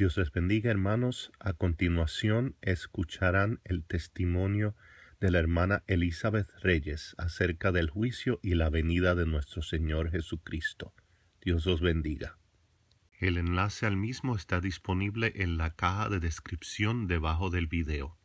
Dios les bendiga hermanos. A continuación escucharán el testimonio de la hermana Elizabeth Reyes acerca del juicio y la venida de nuestro Señor Jesucristo. Dios los bendiga. El enlace al mismo está disponible en la caja de descripción debajo del video.